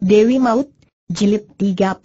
Dewi Maut, Jilid 34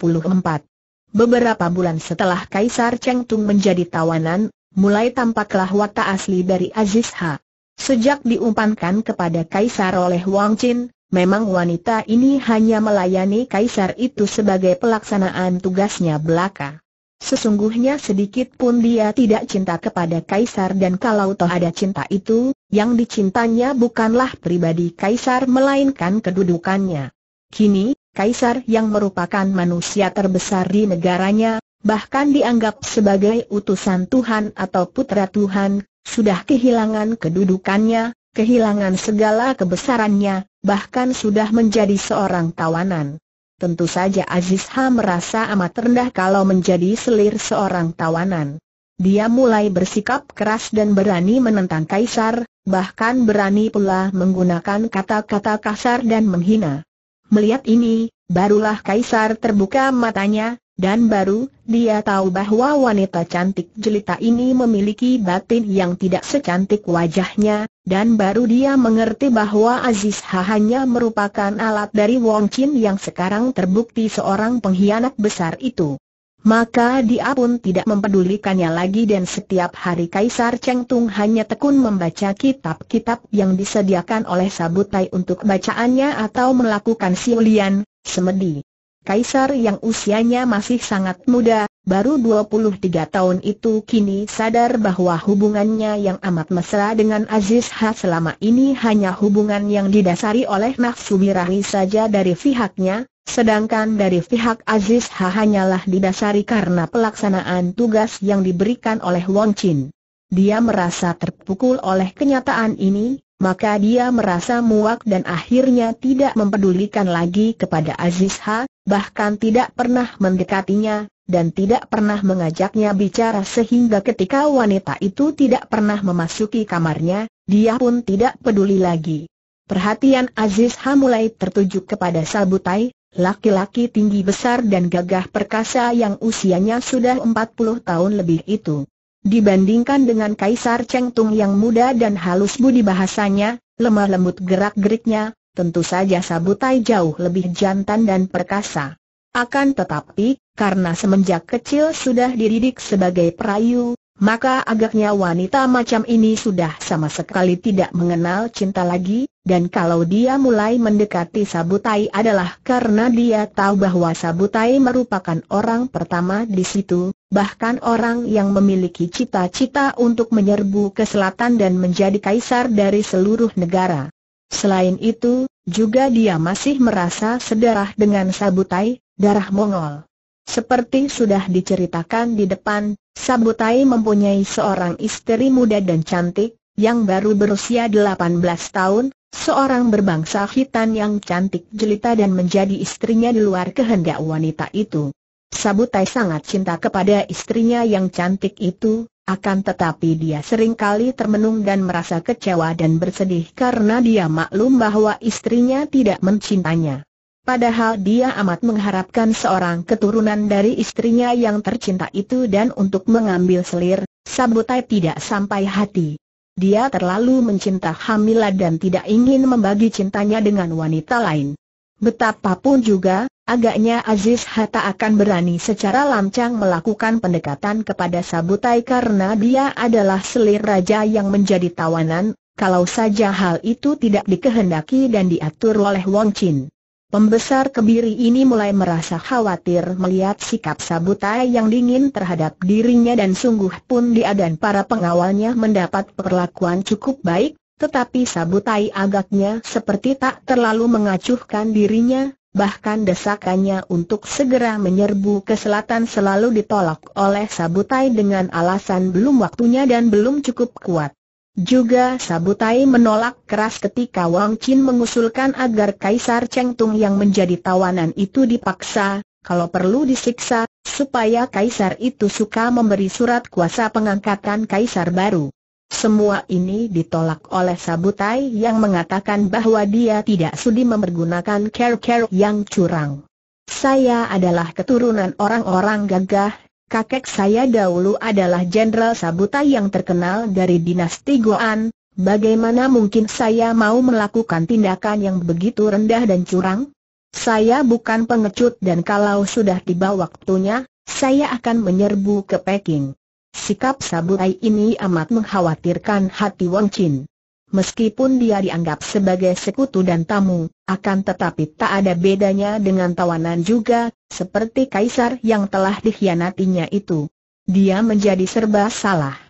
Beberapa bulan setelah Kaisar Cheng Tung menjadi tawanan, mulai tampaklah watak asli dari Aziz Ha. Sejak diumpankan kepada Kaisar oleh Wang Chin, memang wanita ini hanya melayani Kaisar itu sebagai pelaksanaan tugasnya belaka. Sesungguhnya sedikit pun dia tidak cinta kepada Kaisar dan kalau toh ada cinta itu, yang dicintanya bukanlah pribadi Kaisar melainkan kedudukannya. Kini, kaisar yang merupakan manusia terbesar di negaranya, bahkan dianggap sebagai utusan Tuhan atau putra Tuhan, sudah kehilangan kedudukannya, kehilangan segala kebesarannya, bahkan sudah menjadi seorang tawanan. Tentu saja Aziz Ha merasa amat rendah kalau menjadi selir seorang tawanan. Dia mulai bersikap keras dan berani menentang kaisar, bahkan berani pula menggunakan kata-kata kasar dan menghina. Melihat ini, barulah Kaisar terbuka matanya, dan baru, dia tahu bahwa wanita cantik jelita ini memiliki batin yang tidak secantik wajahnya, dan baru dia mengerti bahwa Aziz Ha hanya merupakan alat dari Wong Chin yang sekarang terbukti seorang pengkhianat besar itu. Maka dia pun tidak mempedulikannya lagi dan setiap hari Kaisar Cheng Tung hanya tekun membaca kitab-kitab yang disediakan oleh Sabutai untuk bacaannya atau melakukan siulian, semedi. Kaisar yang usianya masih sangat muda, baru 23 tahun itu kini sadar bahwa hubungannya yang amat mesra dengan Aziz Ha selama ini hanya hubungan yang didasari oleh nafsu birahi saja dari pihaknya, sedangkan dari pihak Aziz Ha hanyalah didasari karena pelaksanaan tugas yang diberikan oleh Wong Chin. Dia merasa terpukul oleh kenyataan ini, maka dia merasa muak dan akhirnya tidak mempedulikan lagi kepada Aziz Ha, bahkan tidak pernah mendekatinya, dan tidak pernah mengajaknya bicara sehingga ketika wanita itu tidak pernah memasuki kamarnya, dia pun tidak peduli lagi. Perhatian Aziz Ha mulai tertuju kepada Sabutai, laki-laki tinggi besar dan gagah perkasa yang usianya sudah 40 tahun lebih itu. Dibandingkan dengan Kaisar Cheng Tung yang muda dan halus budi bahasanya, lemah lembut gerak-geriknya, tentu saja Sabutai jauh lebih jantan dan perkasa. Akan tetapi, karena semenjak kecil sudah dididik sebagai perayu, maka agaknya wanita macam ini sudah sama sekali tidak mengenal cinta lagi, dan kalau dia mulai mendekati Sabutai adalah karena dia tahu bahwa Sabutai merupakan orang pertama di situ, bahkan orang yang memiliki cita-cita untuk menyerbu ke selatan dan menjadi kaisar dari seluruh negara. Selain itu, juga dia masih merasa sedarah dengan Sabutai, darah Mongol. Seperti sudah diceritakan di depan, Sabutai mempunyai seorang istri muda dan cantik, yang baru berusia 18 tahun, seorang berbangsa hitan yang cantik jelita dan menjadi istrinya di luar kehendak wanita itu. Sabutai sangat cinta kepada istrinya yang cantik itu, akan tetapi dia sering kali termenung dan merasa kecewa dan bersedih karena dia maklum bahwa istrinya tidak mencintanya. Padahal dia amat mengharapkan seorang keturunan dari istrinya yang tercinta itu dan untuk mengambil selir, Sabutai tidak sampai hati. Dia terlalu mencinta Hamila dan tidak ingin membagi cintanya dengan wanita lain. Betapapun juga, Agaknya Aziz Hatta akan berani secara lancang melakukan pendekatan kepada Sabutai karena dia adalah selir raja yang menjadi tawanan, kalau saja hal itu tidak dikehendaki dan diatur oleh Wong Chin. Pembesar kebiri ini mulai merasa khawatir melihat sikap Sabutai yang dingin terhadap dirinya dan sungguh pun dia dan para pengawalnya mendapat perlakuan cukup baik, tetapi Sabutai agaknya seperti tak terlalu mengacuhkan dirinya, bahkan desakannya untuk segera menyerbu ke selatan selalu ditolak oleh Sabutai dengan alasan belum waktunya dan belum cukup kuat. Juga Sabutai menolak keras ketika Wang Qin mengusulkan agar Kaisar Cheng Tung yang menjadi tawanan itu dipaksa, kalau perlu disiksa, supaya Kaisar itu suka memberi surat kuasa pengangkatan Kaisar baru. Semua ini ditolak oleh Sabutai yang mengatakan bahwa dia tidak sudi mempergunakan care-care yang curang. Saya adalah keturunan orang-orang gagah, kakek saya dahulu adalah Jenderal Sabutai yang terkenal dari dinasti Goan, bagaimana mungkin saya mau melakukan tindakan yang begitu rendah dan curang? Saya bukan pengecut dan kalau sudah tiba waktunya, saya akan menyerbu ke Peking. Sikap Sabuai ini amat mengkhawatirkan hati Wang Chin. Meskipun dia dianggap sebagai sekutu dan tamu, akan tetapi tak ada bedanya dengan tawanan juga, seperti kaisar yang telah dikhianatinya itu. Dia menjadi serba salah.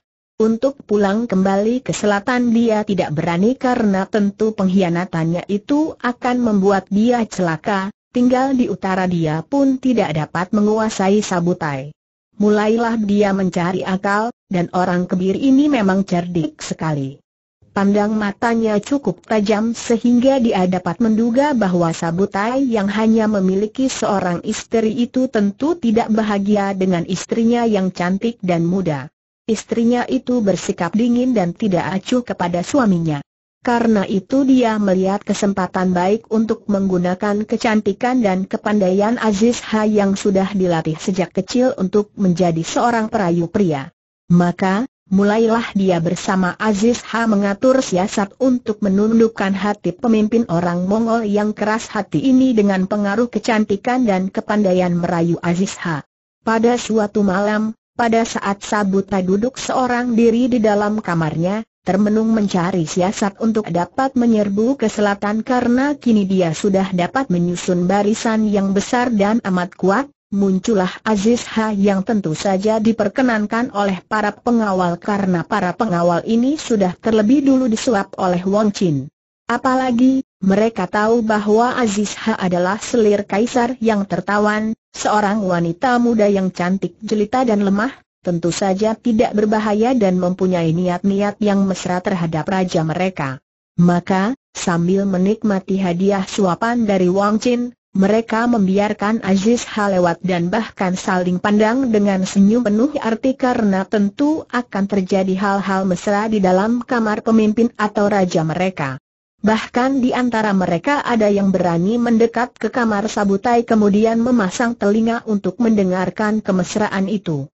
Untuk pulang kembali ke selatan dia tidak berani karena tentu pengkhianatannya itu akan membuat dia celaka, tinggal di utara dia pun tidak dapat menguasai Sabutai mulailah dia mencari akal, dan orang kebiri ini memang cerdik sekali. Pandang matanya cukup tajam sehingga dia dapat menduga bahwa Sabutai yang hanya memiliki seorang istri itu tentu tidak bahagia dengan istrinya yang cantik dan muda. Istrinya itu bersikap dingin dan tidak acuh kepada suaminya. Karena itu dia melihat kesempatan baik untuk menggunakan kecantikan dan kepandaian Aziz Ha yang sudah dilatih sejak kecil untuk menjadi seorang perayu pria. Maka, mulailah dia bersama Aziz Ha mengatur siasat untuk menundukkan hati pemimpin orang Mongol yang keras hati ini dengan pengaruh kecantikan dan kepandaian merayu Aziz Ha. Pada suatu malam, pada saat Sabuta duduk seorang diri di dalam kamarnya, termenung mencari siasat untuk dapat menyerbu ke selatan karena kini dia sudah dapat menyusun barisan yang besar dan amat kuat, muncullah Aziz Ha yang tentu saja diperkenankan oleh para pengawal karena para pengawal ini sudah terlebih dulu disuap oleh Wong Chin. Apalagi, mereka tahu bahwa Aziz Ha adalah selir kaisar yang tertawan, seorang wanita muda yang cantik jelita dan lemah, tentu saja tidak berbahaya dan mempunyai niat-niat yang mesra terhadap raja mereka. Maka, sambil menikmati hadiah suapan dari Wang Chin, mereka membiarkan Aziz Halewat dan bahkan saling pandang dengan senyum penuh arti karena tentu akan terjadi hal-hal mesra di dalam kamar pemimpin atau raja mereka. Bahkan di antara mereka ada yang berani mendekat ke kamar Sabutai kemudian memasang telinga untuk mendengarkan kemesraan itu.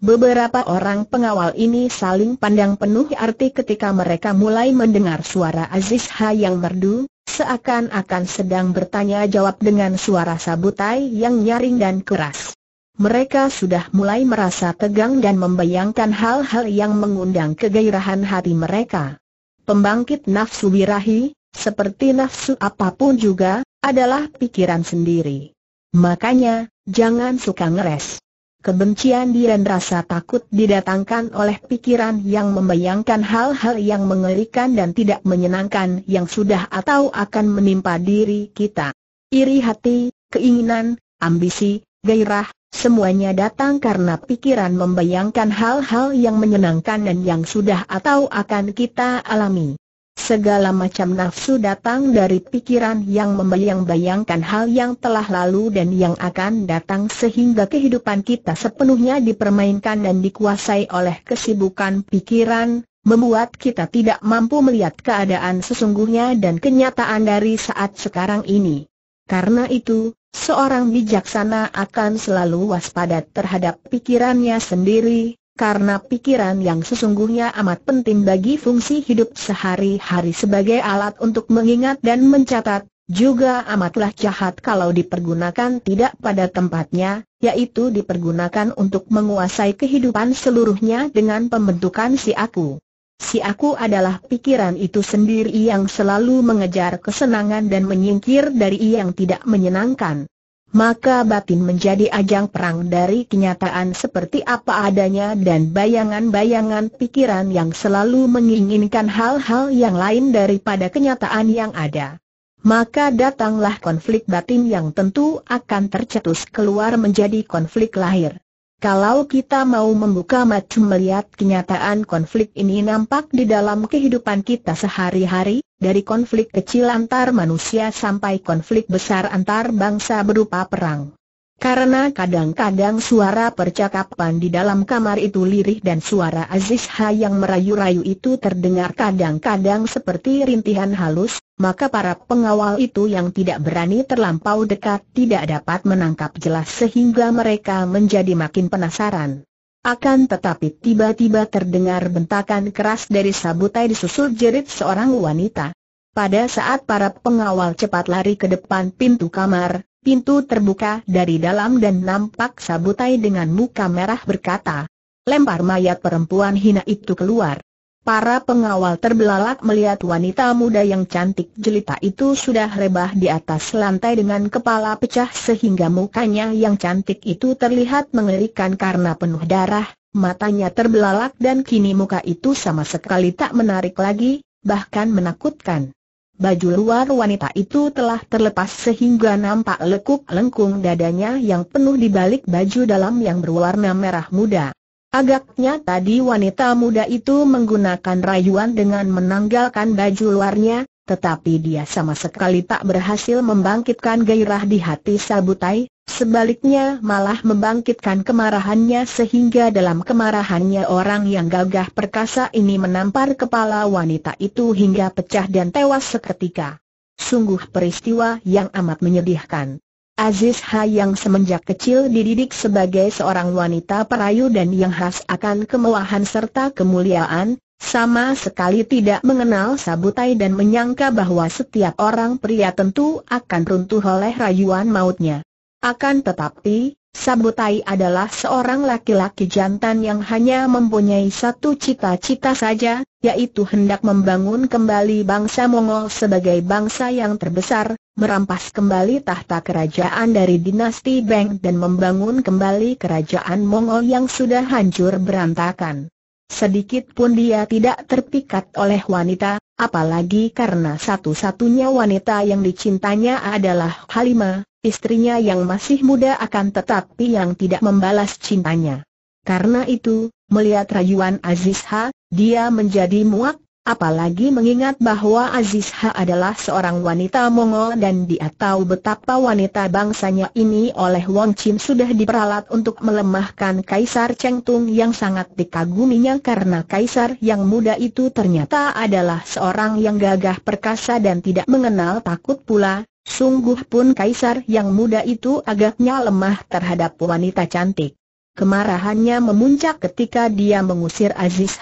Beberapa orang pengawal ini saling pandang penuh arti ketika mereka mulai mendengar suara Aziz Ha yang merdu, seakan-akan sedang bertanya jawab dengan suara sabutai yang nyaring dan keras. Mereka sudah mulai merasa tegang dan membayangkan hal-hal yang mengundang kegairahan hati mereka. Pembangkit nafsu birahi, seperti nafsu apapun juga, adalah pikiran sendiri. Makanya, jangan suka ngeres. Kebencian dan rasa takut didatangkan oleh pikiran yang membayangkan hal-hal yang mengerikan dan tidak menyenangkan yang sudah atau akan menimpa diri kita. Iri hati, keinginan, ambisi, gairah, semuanya datang karena pikiran membayangkan hal-hal yang menyenangkan dan yang sudah atau akan kita alami. Segala macam nafsu datang dari pikiran yang membayang-bayangkan hal yang telah lalu dan yang akan datang sehingga kehidupan kita sepenuhnya dipermainkan dan dikuasai oleh kesibukan pikiran, membuat kita tidak mampu melihat keadaan sesungguhnya dan kenyataan dari saat sekarang ini. Karena itu, seorang bijaksana akan selalu waspada terhadap pikirannya sendiri, karena pikiran yang sesungguhnya amat penting bagi fungsi hidup sehari-hari sebagai alat untuk mengingat dan mencatat, juga amatlah jahat kalau dipergunakan tidak pada tempatnya, yaitu dipergunakan untuk menguasai kehidupan seluruhnya dengan pembentukan si aku. Si aku adalah pikiran itu sendiri yang selalu mengejar kesenangan dan menyingkir dari yang tidak menyenangkan maka batin menjadi ajang perang dari kenyataan seperti apa adanya dan bayangan-bayangan pikiran yang selalu menginginkan hal-hal yang lain daripada kenyataan yang ada. Maka datanglah konflik batin yang tentu akan tercetus keluar menjadi konflik lahir. Kalau kita mau membuka mata melihat kenyataan konflik ini nampak di dalam kehidupan kita sehari-hari, dari konflik kecil antar manusia sampai konflik besar antar bangsa berupa perang. Karena kadang-kadang suara percakapan di dalam kamar itu lirih dan suara Aziz Ha yang merayu-rayu itu terdengar kadang-kadang seperti rintihan halus, maka para pengawal itu yang tidak berani terlampau dekat tidak dapat menangkap jelas sehingga mereka menjadi makin penasaran. Akan tetapi tiba-tiba terdengar bentakan keras dari sabutai disusul jerit seorang wanita. Pada saat para pengawal cepat lari ke depan pintu kamar, Pintu terbuka dari dalam dan nampak Sabutai dengan muka merah berkata, Lempar mayat perempuan hina itu keluar. Para pengawal terbelalak melihat wanita muda yang cantik jelita itu sudah rebah di atas lantai dengan kepala pecah sehingga mukanya yang cantik itu terlihat mengerikan karena penuh darah, matanya terbelalak dan kini muka itu sama sekali tak menarik lagi, bahkan menakutkan. Baju luar wanita itu telah terlepas sehingga nampak lekuk lengkung dadanya yang penuh di balik baju dalam yang berwarna merah muda. Agaknya tadi wanita muda itu menggunakan rayuan dengan menanggalkan baju luarnya, tetapi dia sama sekali tak berhasil membangkitkan gairah di hati Sabutai, Sebaliknya malah membangkitkan kemarahannya sehingga dalam kemarahannya orang yang gagah perkasa ini menampar kepala wanita itu hingga pecah dan tewas seketika. Sungguh peristiwa yang amat menyedihkan. Aziz Ha yang semenjak kecil dididik sebagai seorang wanita perayu dan yang khas akan kemewahan serta kemuliaan, sama sekali tidak mengenal sabutai dan menyangka bahwa setiap orang pria tentu akan runtuh oleh rayuan mautnya. Akan tetapi, Sabutai adalah seorang laki-laki jantan yang hanya mempunyai satu cita-cita saja, yaitu hendak membangun kembali bangsa Mongol sebagai bangsa yang terbesar, merampas kembali tahta kerajaan dari dinasti Beng dan membangun kembali kerajaan Mongol yang sudah hancur berantakan. Sedikit pun dia tidak terpikat oleh wanita, apalagi karena satu-satunya wanita yang dicintanya adalah Halimah Istrinya yang masih muda akan tetapi yang tidak membalas cintanya. Karena itu, melihat rayuan Aziz Ha, dia menjadi muak, apalagi mengingat bahwa Aziz Ha adalah seorang wanita Mongol dan dia tahu betapa wanita bangsanya ini oleh Wang Chin sudah diperalat untuk melemahkan Kaisar Cheng Tung yang sangat dikaguminya karena Kaisar yang muda itu ternyata adalah seorang yang gagah perkasa dan tidak mengenal takut pula, Sungguh pun kaisar yang muda itu agaknya lemah terhadap wanita cantik. Kemarahannya memuncak ketika dia mengusir Aziz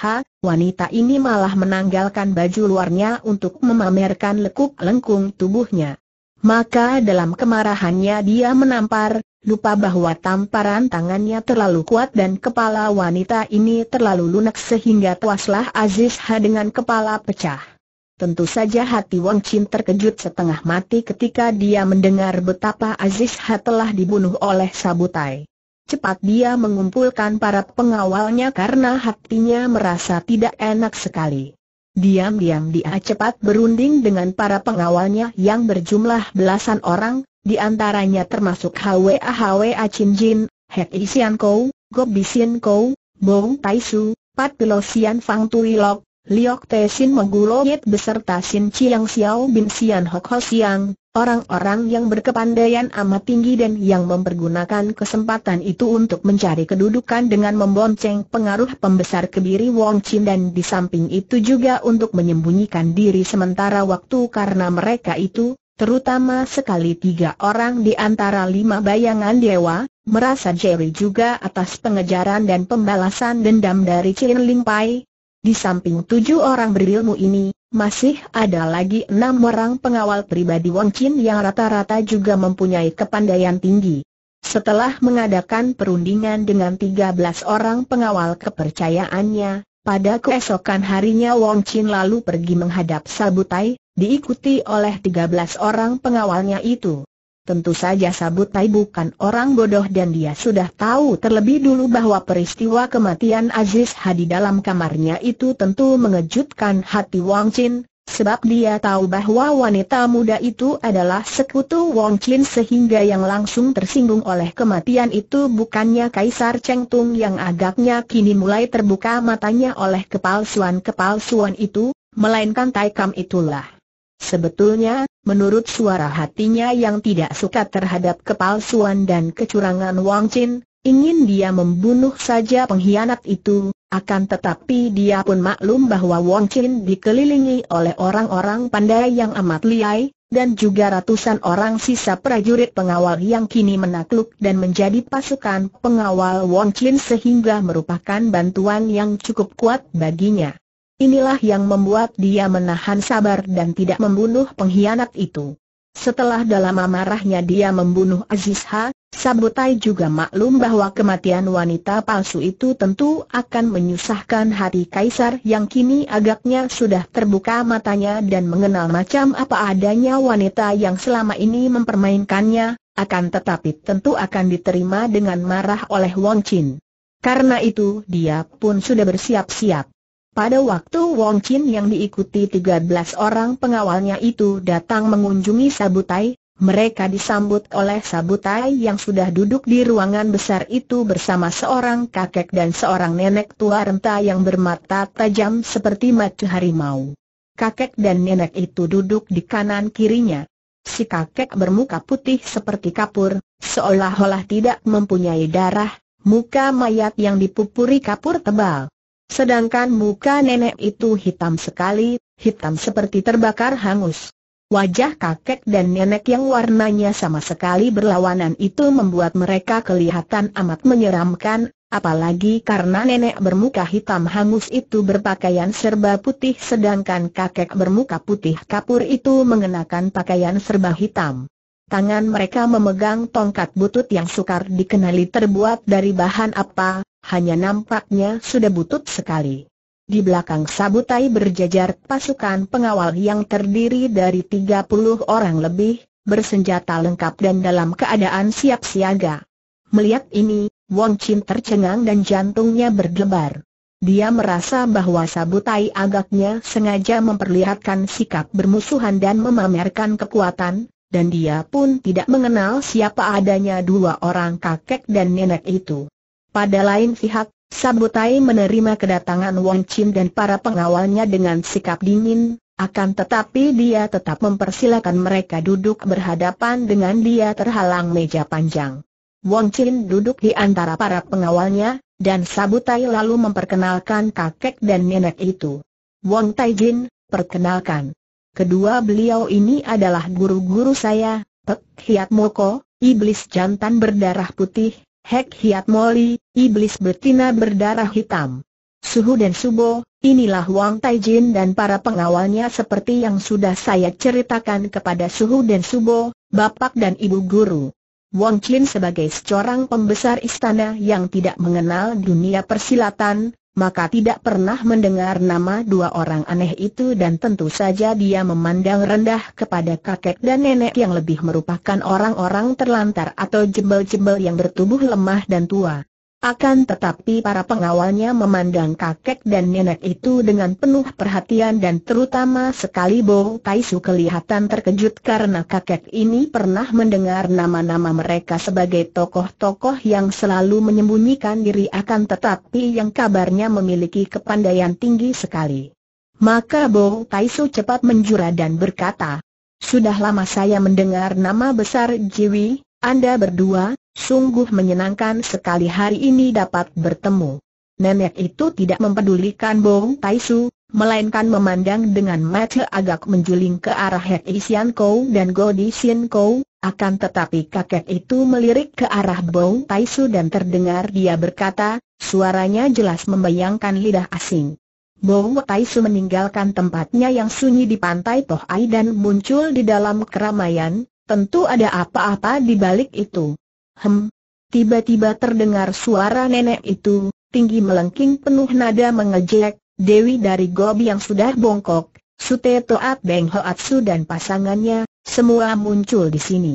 wanita ini malah menanggalkan baju luarnya untuk memamerkan lekuk lengkung tubuhnya. Maka dalam kemarahannya dia menampar, lupa bahwa tamparan tangannya terlalu kuat dan kepala wanita ini terlalu lunak sehingga tuaslah Aziz dengan kepala pecah. Tentu saja hati Wong Chin terkejut setengah mati ketika dia mendengar betapa Aziz Ha telah dibunuh oleh Sabutai. Cepat dia mengumpulkan para pengawalnya karena hatinya merasa tidak enak sekali. Diam-diam dia cepat berunding dengan para pengawalnya yang berjumlah belasan orang, di antaranya termasuk HWA HWA Chin Jin, Hek Isian Kou, Gob Bisin Kou, Bong Tai Su, Pat Pilosian Fang Tui Lok, Liok Te Sin Mengguloyet beserta Sin Chiang Xiao Bin Sian Hok Ho Siang, orang-orang yang berkepandaian amat tinggi dan yang mempergunakan kesempatan itu untuk mencari kedudukan dengan membonceng pengaruh pembesar kebiri Wong Chin dan di samping itu juga untuk menyembunyikan diri sementara waktu karena mereka itu, terutama sekali tiga orang di antara lima bayangan dewa, merasa jeri juga atas pengejaran dan pembalasan dendam dari Chin Ling Pai, di samping tujuh orang berilmu ini, masih ada lagi enam orang pengawal pribadi Wong Chin yang rata-rata juga mempunyai kepandaian tinggi. Setelah mengadakan perundingan dengan tiga belas orang pengawal kepercayaannya, pada keesokan harinya Wong Chin lalu pergi menghadap Sabutai, diikuti oleh tiga belas orang pengawalnya itu. Tentu saja Sabutai bukan orang bodoh dan dia sudah tahu terlebih dulu bahwa peristiwa kematian Aziz Hadi dalam kamarnya itu tentu mengejutkan hati Wang Chin, sebab dia tahu bahwa wanita muda itu adalah sekutu Wang Chin sehingga yang langsung tersinggung oleh kematian itu bukannya Kaisar Cheng Tung yang agaknya kini mulai terbuka matanya oleh kepalsuan-kepalsuan itu, melainkan Taikam itulah. Sebetulnya, menurut suara hatinya yang tidak suka terhadap kepalsuan dan kecurangan Wang Chin, ingin dia membunuh saja pengkhianat itu, akan tetapi dia pun maklum bahwa Wang Chin dikelilingi oleh orang-orang pandai yang amat liai, dan juga ratusan orang sisa prajurit pengawal yang kini menakluk dan menjadi pasukan pengawal Wang Chin sehingga merupakan bantuan yang cukup kuat baginya. Inilah yang membuat dia menahan sabar dan tidak membunuh pengkhianat itu. Setelah dalam amarahnya dia membunuh Azizha, Sabutai juga maklum bahwa kematian wanita palsu itu tentu akan menyusahkan hati Kaisar yang kini agaknya sudah terbuka matanya dan mengenal macam apa adanya wanita yang selama ini mempermainkannya, akan tetapi tentu akan diterima dengan marah oleh Wong Chin. Karena itu dia pun sudah bersiap-siap. Pada waktu Wong Chin yang diikuti 13 orang pengawalnya itu datang mengunjungi Sabutai, mereka disambut oleh Sabutai yang sudah duduk di ruangan besar itu bersama seorang kakek dan seorang nenek tua renta yang bermata tajam seperti mata harimau. Kakek dan nenek itu duduk di kanan kirinya. Si kakek bermuka putih seperti kapur, seolah-olah tidak mempunyai darah, muka mayat yang dipupuri kapur tebal. Sedangkan muka nenek itu hitam sekali, hitam seperti terbakar hangus. Wajah kakek dan nenek yang warnanya sama sekali berlawanan itu membuat mereka kelihatan amat menyeramkan, apalagi karena nenek bermuka hitam hangus itu berpakaian serba putih sedangkan kakek bermuka putih kapur itu mengenakan pakaian serba hitam. Tangan mereka memegang tongkat butut yang sukar dikenali terbuat dari bahan apa, hanya nampaknya sudah butut sekali. Di belakang Sabutai berjajar pasukan pengawal yang terdiri dari 30 orang lebih, bersenjata lengkap dan dalam keadaan siap siaga. Melihat ini, Wong Chin tercengang dan jantungnya berdebar. Dia merasa bahwa Sabutai agaknya sengaja memperlihatkan sikap bermusuhan dan memamerkan kekuatan, dan dia pun tidak mengenal siapa adanya dua orang kakek dan nenek itu. Pada lain pihak, Sabutai menerima kedatangan Wang Chin dan para pengawalnya dengan sikap dingin, akan tetapi dia tetap mempersilakan mereka duduk berhadapan dengan dia terhalang meja panjang. Wang Chin duduk di antara para pengawalnya, dan Sabutai lalu memperkenalkan kakek dan nenek itu. Wang Taijin, perkenalkan. Kedua beliau ini adalah guru-guru saya, Pek Hiat Moko, iblis jantan berdarah putih, Hek Hiat Moli, iblis betina berdarah hitam. Suhu dan Subo, inilah Wang Taijin dan para pengawalnya seperti yang sudah saya ceritakan kepada Suhu dan Subo, Bapak dan Ibu Guru. Wang Chin sebagai seorang pembesar istana yang tidak mengenal dunia persilatan, maka tidak pernah mendengar nama dua orang aneh itu dan tentu saja dia memandang rendah kepada kakek dan nenek yang lebih merupakan orang-orang terlantar atau jembel-jembel yang bertubuh lemah dan tua. Akan tetapi para pengawalnya memandang kakek dan nenek itu dengan penuh perhatian dan terutama sekali Bo Taisu kelihatan terkejut karena kakek ini pernah mendengar nama-nama mereka sebagai tokoh-tokoh yang selalu menyembunyikan diri akan tetapi yang kabarnya memiliki kepandaian tinggi sekali. Maka Bo Taisu cepat menjura dan berkata, Sudah lama saya mendengar nama besar Jiwi, anda berdua, sungguh menyenangkan sekali hari ini dapat bertemu. Nenek itu tidak mempedulikan Bong Tai Su, melainkan memandang dengan mata agak menjuling ke arah Hek Isian Kou dan Godi Sin Kou, akan tetapi kakek itu melirik ke arah Bong Tai Su dan terdengar dia berkata, suaranya jelas membayangkan lidah asing. Bong Tai Su meninggalkan tempatnya yang sunyi di pantai Toh Ai dan muncul di dalam keramaian, Tentu ada apa-apa di balik itu. Hem. Tiba-tiba terdengar suara nenek itu, tinggi melengking penuh nada mengejek, Dewi dari Gobi yang sudah bongkok, Sute Toat Beng Hoatsu dan pasangannya, semua muncul di sini.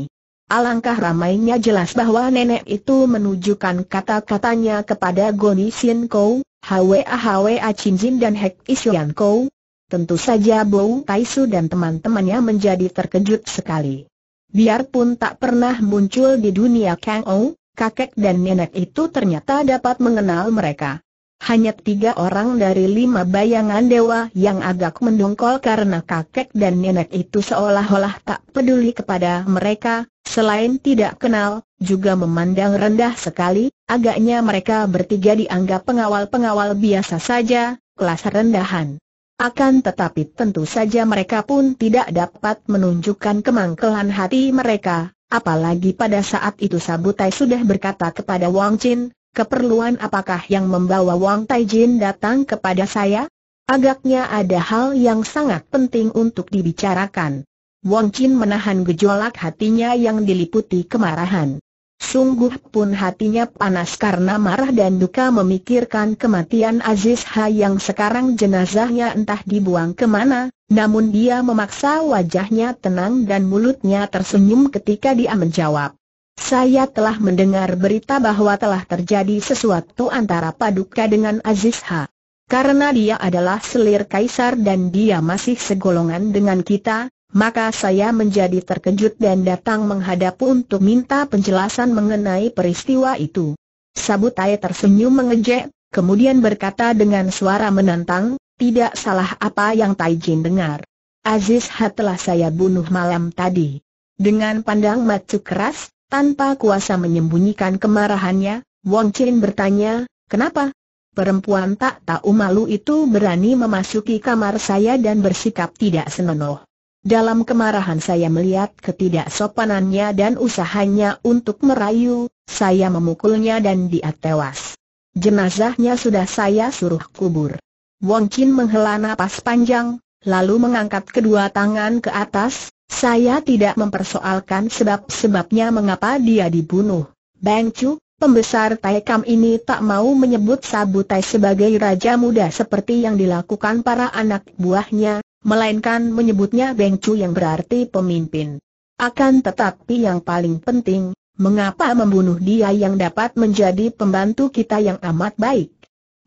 Alangkah ramainya jelas bahwa nenek itu menunjukkan kata-katanya kepada Goni Sin Kou, Hwa Hwa Chin Jin dan Hek Isian Kou. Tentu saja Bou Taisu dan teman-temannya menjadi terkejut sekali. Biarpun tak pernah muncul di dunia Kang Ou, kakek dan nenek itu ternyata dapat mengenal mereka. Hanya tiga orang dari lima bayangan dewa yang agak mendongkol karena kakek dan nenek itu seolah-olah tak peduli kepada mereka, selain tidak kenal, juga memandang rendah sekali, agaknya mereka bertiga dianggap pengawal-pengawal biasa saja, kelas rendahan. Akan tetapi tentu saja mereka pun tidak dapat menunjukkan kemangkelan hati mereka, apalagi pada saat itu Sabutai sudah berkata kepada Wang Jin, keperluan apakah yang membawa Wang Taijin datang kepada saya? Agaknya ada hal yang sangat penting untuk dibicarakan. Wang Jin menahan gejolak hatinya yang diliputi kemarahan. Sungguh pun hatinya panas karena marah dan duka memikirkan kematian Aziz Ha yang sekarang jenazahnya entah dibuang kemana, namun dia memaksa wajahnya tenang dan mulutnya tersenyum ketika dia menjawab. Saya telah mendengar berita bahwa telah terjadi sesuatu antara Paduka dengan Aziz Ha. Karena dia adalah selir kaisar dan dia masih segolongan dengan kita, maka saya menjadi terkejut dan datang menghadap untuk minta penjelasan mengenai peristiwa itu. Sabutai tersenyum mengejek, kemudian berkata dengan suara menantang, tidak salah apa yang Taijin dengar. Aziz Hat telah saya bunuh malam tadi. Dengan pandang macu keras, tanpa kuasa menyembunyikan kemarahannya, Wang Chin bertanya, kenapa? Perempuan tak tahu malu itu berani memasuki kamar saya dan bersikap tidak senonoh. Dalam kemarahan saya melihat ketidaksopanannya dan usahanya untuk merayu, saya memukulnya dan dia tewas. Jenazahnya sudah saya suruh kubur. Wong Chin menghela napas panjang, lalu mengangkat kedua tangan ke atas, saya tidak mempersoalkan sebab-sebabnya mengapa dia dibunuh. Bang Chu, pembesar Taekam ini tak mau menyebut Sabu Tai sebagai raja muda seperti yang dilakukan para anak buahnya, melainkan menyebutnya Beng Chu yang berarti pemimpin. Akan tetapi yang paling penting, mengapa membunuh dia yang dapat menjadi pembantu kita yang amat baik?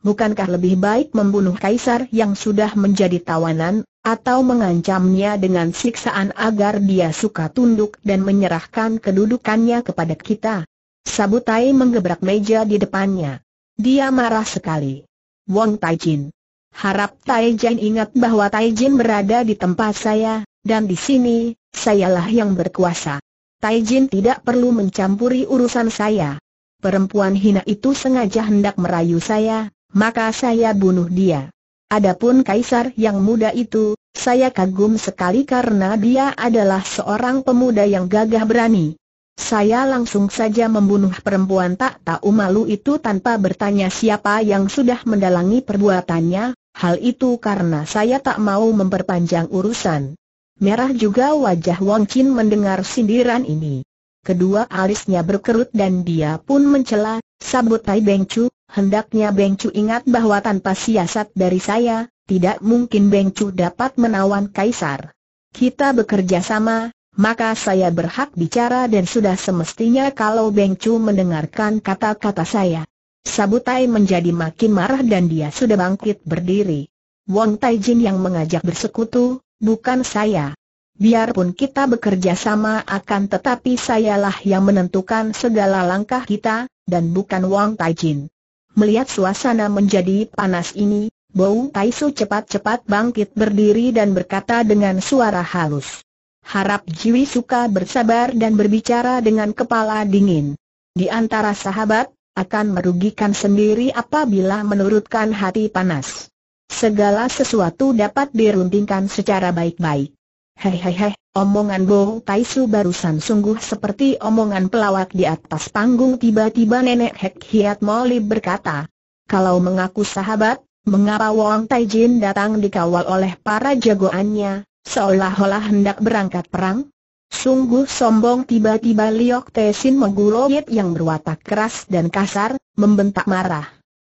Bukankah lebih baik membunuh kaisar yang sudah menjadi tawanan, atau mengancamnya dengan siksaan agar dia suka tunduk dan menyerahkan kedudukannya kepada kita? Sabutai menggebrak meja di depannya. Dia marah sekali. Wong Taijin. Harap Taijin ingat bahwa Taijin berada di tempat saya, dan di sini, sayalah yang berkuasa. Taijin tidak perlu mencampuri urusan saya. Perempuan hina itu sengaja hendak merayu saya, maka saya bunuh dia. Adapun kaisar yang muda itu, saya kagum sekali karena dia adalah seorang pemuda yang gagah berani. Saya langsung saja membunuh perempuan tak tahu malu itu tanpa bertanya siapa yang sudah mendalangi perbuatannya, Hal itu karena saya tak mau memperpanjang urusan. Merah juga wajah Wang Chin mendengar sindiran ini. Kedua alisnya berkerut dan dia pun mencela, sabut Tai Beng Chu, hendaknya Beng Chu ingat bahwa tanpa siasat dari saya, tidak mungkin Beng Chu dapat menawan Kaisar. Kita bekerja sama, maka saya berhak bicara dan sudah semestinya kalau Beng Chu mendengarkan kata-kata saya. Sabutai menjadi makin marah dan dia sudah bangkit berdiri. Wong Taijin yang mengajak bersekutu, bukan saya. Biarpun kita bekerja sama akan tetapi sayalah yang menentukan segala langkah kita, dan bukan Wong Taijin. Melihat suasana menjadi panas ini, Bou Taisu cepat-cepat bangkit berdiri dan berkata dengan suara halus. Harap Jiwi suka bersabar dan berbicara dengan kepala dingin. Di antara sahabat, akan merugikan sendiri apabila menurutkan hati panas. Segala sesuatu dapat diruntingkan secara baik-baik. Hehehe, omongan Bo Taisu barusan sungguh seperti omongan pelawak di atas panggung tiba-tiba nenek Hek Hiat Moli berkata, kalau mengaku sahabat, mengapa Wong Taijin datang dikawal oleh para jagoannya, seolah-olah hendak berangkat perang? Sungguh sombong tiba-tiba Liok Tesin mengguloyet yang berwatak keras dan kasar, membentak marah.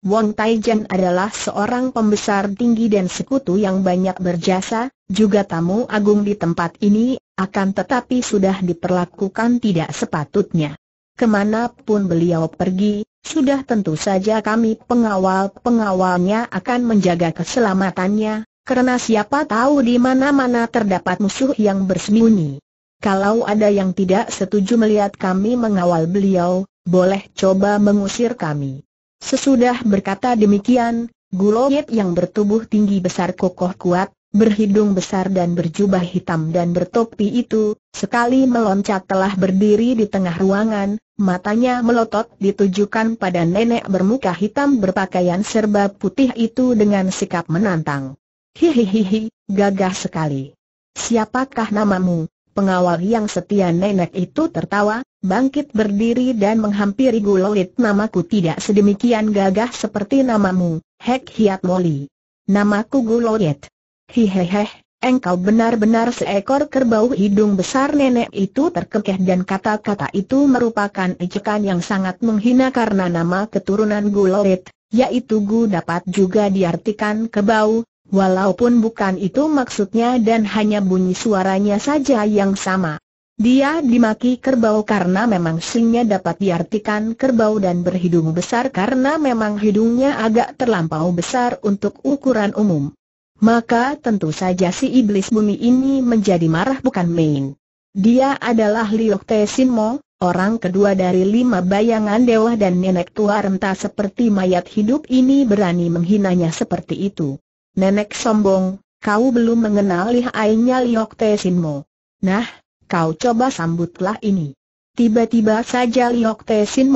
Wong Taijen adalah seorang pembesar tinggi dan sekutu yang banyak berjasa, juga tamu agung di tempat ini, akan tetapi sudah diperlakukan tidak sepatutnya. Kemanapun beliau pergi, sudah tentu saja kami pengawal-pengawalnya akan menjaga keselamatannya, karena siapa tahu di mana-mana terdapat musuh yang bersembunyi. Kalau ada yang tidak setuju melihat kami mengawal beliau, boleh coba mengusir kami. Sesudah berkata demikian, Guloyet yang bertubuh tinggi besar kokoh kuat, berhidung besar dan berjubah hitam dan bertopi itu, sekali meloncat telah berdiri di tengah ruangan, matanya melotot ditujukan pada nenek bermuka hitam berpakaian serba putih itu dengan sikap menantang. Hihihihi, gagah sekali. Siapakah namamu? Pengawal yang setia nenek itu tertawa, bangkit berdiri dan menghampiri Gulolit Namaku tidak sedemikian gagah seperti namamu, Hek Hiat Moli. Namaku Gulolit. Hehehe, engkau benar-benar seekor kerbau hidung besar nenek itu terkekeh dan kata-kata itu merupakan ejekan yang sangat menghina karena nama keturunan Gulolit, yaitu Gu dapat juga diartikan kebau, Walaupun bukan itu maksudnya dan hanya bunyi suaranya saja yang sama. Dia dimaki kerbau karena memang singnya dapat diartikan kerbau dan berhidung besar karena memang hidungnya agak terlampau besar untuk ukuran umum. Maka tentu saja si iblis bumi ini menjadi marah bukan main. Dia adalah Liok Te Mo, orang kedua dari lima bayangan dewa dan nenek tua renta seperti mayat hidup ini berani menghinanya seperti itu. Nenek sombong, kau belum mengenal lihainya Liok Te Mo. Nah, kau coba sambutlah ini. Tiba-tiba saja Liok Te Sin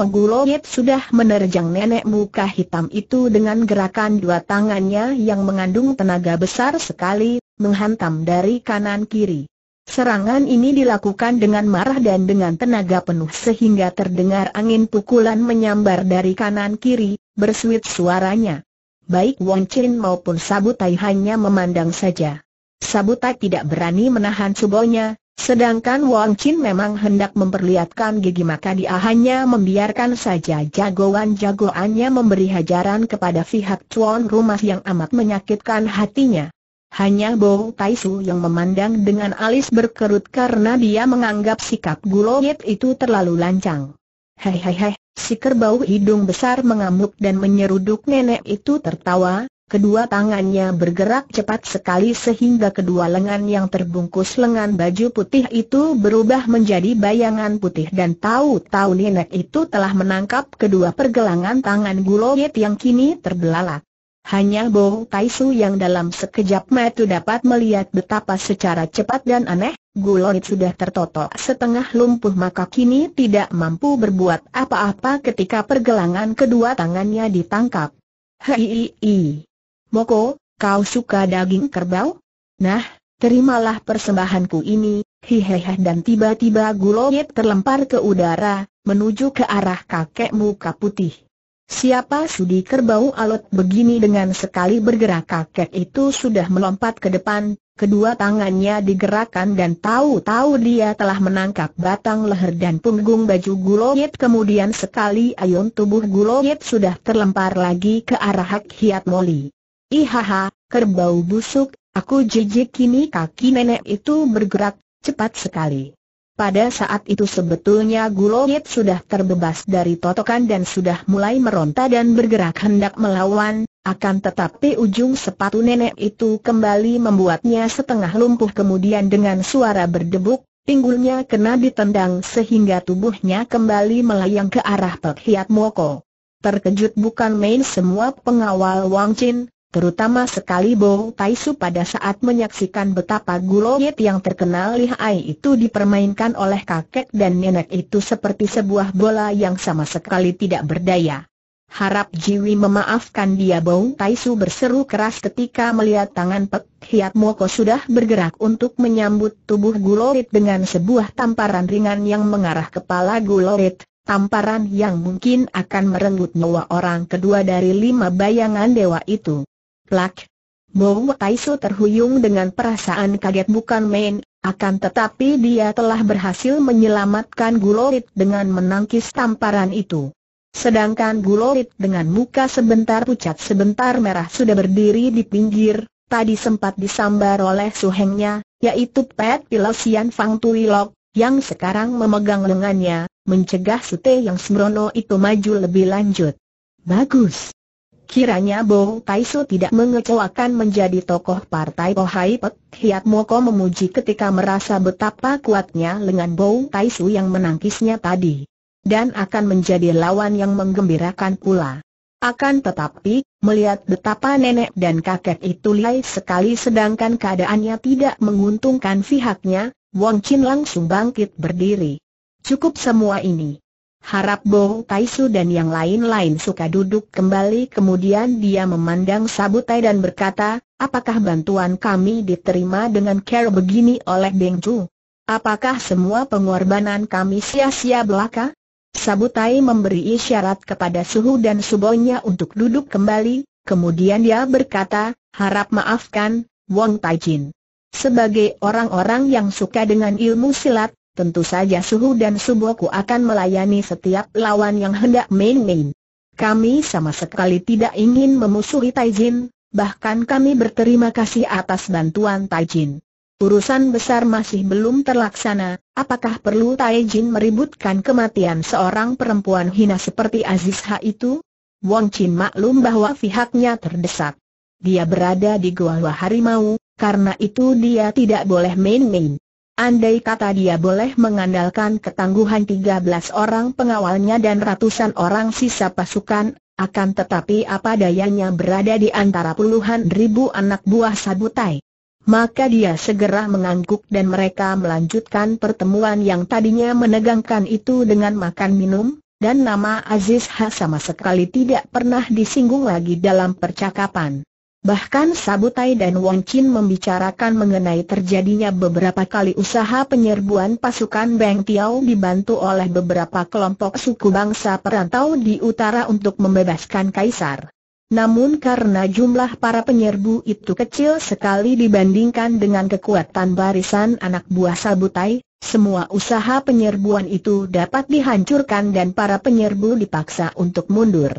sudah menerjang nenek muka hitam itu dengan gerakan dua tangannya yang mengandung tenaga besar sekali, menghantam dari kanan kiri. Serangan ini dilakukan dengan marah dan dengan tenaga penuh sehingga terdengar angin pukulan menyambar dari kanan kiri, bersuit suaranya baik Wong Chin maupun Sabu Tai hanya memandang saja. Sabu Tai tidak berani menahan subonya, sedangkan Wong Chin memang hendak memperlihatkan gigi maka dia hanya membiarkan saja jagoan-jagoannya memberi hajaran kepada pihak tuan rumah yang amat menyakitkan hatinya. Hanya Bo Tai Su yang memandang dengan alis berkerut karena dia menganggap sikap Yit itu terlalu lancang. Hei hei hei, si kerbau hidung besar mengamuk dan menyeruduk nenek itu tertawa, kedua tangannya bergerak cepat sekali sehingga kedua lengan yang terbungkus lengan baju putih itu berubah menjadi bayangan putih dan tahu-tahu nenek itu telah menangkap kedua pergelangan tangan Guloyet yang kini terbelalak. Hanya Bo Taisu yang dalam sekejap mata dapat melihat betapa secara cepat dan aneh, Gulonit sudah tertotok setengah lumpuh maka kini tidak mampu berbuat apa-apa ketika pergelangan kedua tangannya ditangkap. Hei, Moko, kau suka daging kerbau? Nah, terimalah persembahanku ini, hihehe dan tiba-tiba Gulonit terlempar ke udara, menuju ke arah kakek muka putih. Siapa sudi kerbau alot begini dengan sekali bergerak kakek itu sudah melompat ke depan, kedua tangannya digerakkan dan tahu-tahu dia telah menangkap batang leher dan punggung baju Guloyet kemudian sekali ayun tubuh Guloyet sudah terlempar lagi ke arah Hak Hiat Moli. Ihaha, kerbau busuk, aku jijik kini kaki nenek itu bergerak, cepat sekali. Pada saat itu sebetulnya Gulogit sudah terbebas dari totokan dan sudah mulai meronta dan bergerak hendak melawan, akan tetapi ujung sepatu nenek itu kembali membuatnya setengah lumpuh kemudian dengan suara berdebuk, pinggulnya kena ditendang sehingga tubuhnya kembali melayang ke arah Pek Hiat Moko. Terkejut bukan main semua pengawal Wang Chin, terutama sekali Bo Taisu pada saat menyaksikan betapa Guloyet yang terkenal lihai itu dipermainkan oleh kakek dan nenek itu seperti sebuah bola yang sama sekali tidak berdaya. Harap Jiwi memaafkan dia Bo Taisu berseru keras ketika melihat tangan Pek Hiat Moko sudah bergerak untuk menyambut tubuh Gulorit dengan sebuah tamparan ringan yang mengarah kepala Gulorit. Tamparan yang mungkin akan merenggut nyawa orang kedua dari lima bayangan dewa itu. Plak. Bowo Taiso terhuyung dengan perasaan kaget bukan main, akan tetapi dia telah berhasil menyelamatkan Gulorit dengan menangkis tamparan itu. Sedangkan Gulorit dengan muka sebentar pucat sebentar merah sudah berdiri di pinggir, tadi sempat disambar oleh suhengnya, yaitu Pet Pilosian Fang Tuilok, yang sekarang memegang lengannya, mencegah Sute yang sembrono itu maju lebih lanjut. Bagus. Kiranya Bo Taiso tidak mengecewakan menjadi tokoh partai Pohai Pek, Hiat Moko memuji ketika merasa betapa kuatnya lengan Bo Taiso yang menangkisnya tadi. Dan akan menjadi lawan yang menggembirakan pula. Akan tetapi, melihat betapa nenek dan kakek itu lihai sekali sedangkan keadaannya tidak menguntungkan pihaknya, Wong Chin langsung bangkit berdiri. Cukup semua ini. Harap Bong Taisu dan yang lain-lain suka duduk kembali kemudian dia memandang Sabutai dan berkata, apakah bantuan kami diterima dengan care begini oleh Beng Chu? Apakah semua pengorbanan kami sia-sia belaka? Sabutai memberi isyarat kepada Suhu dan Subonya untuk duduk kembali, kemudian dia berkata, harap maafkan, Wong Taijin. Sebagai orang-orang yang suka dengan ilmu silat, tentu saja Suhu dan Suboku akan melayani setiap lawan yang hendak main-main. Kami sama sekali tidak ingin memusuhi Taijin, bahkan kami berterima kasih atas bantuan Taijin. Urusan besar masih belum terlaksana, apakah perlu Taijin meributkan kematian seorang perempuan hina seperti Aziz Ha itu? Wong Chin maklum bahwa pihaknya terdesak. Dia berada di gua Harimau, karena itu dia tidak boleh main-main. Andai kata dia boleh mengandalkan ketangguhan 13 orang pengawalnya dan ratusan orang sisa pasukan, akan tetapi apa dayanya berada di antara puluhan ribu anak buah Sabutai. Maka dia segera mengangguk dan mereka melanjutkan pertemuan yang tadinya menegangkan itu dengan makan minum, dan nama Aziz Ha sama sekali tidak pernah disinggung lagi dalam percakapan. Bahkan Sabutai dan Wong Chin membicarakan mengenai terjadinya beberapa kali usaha penyerbuan pasukan Beng Tiao dibantu oleh beberapa kelompok suku bangsa perantau di utara untuk membebaskan kaisar. Namun karena jumlah para penyerbu itu kecil sekali dibandingkan dengan kekuatan barisan anak buah Sabutai, semua usaha penyerbuan itu dapat dihancurkan dan para penyerbu dipaksa untuk mundur.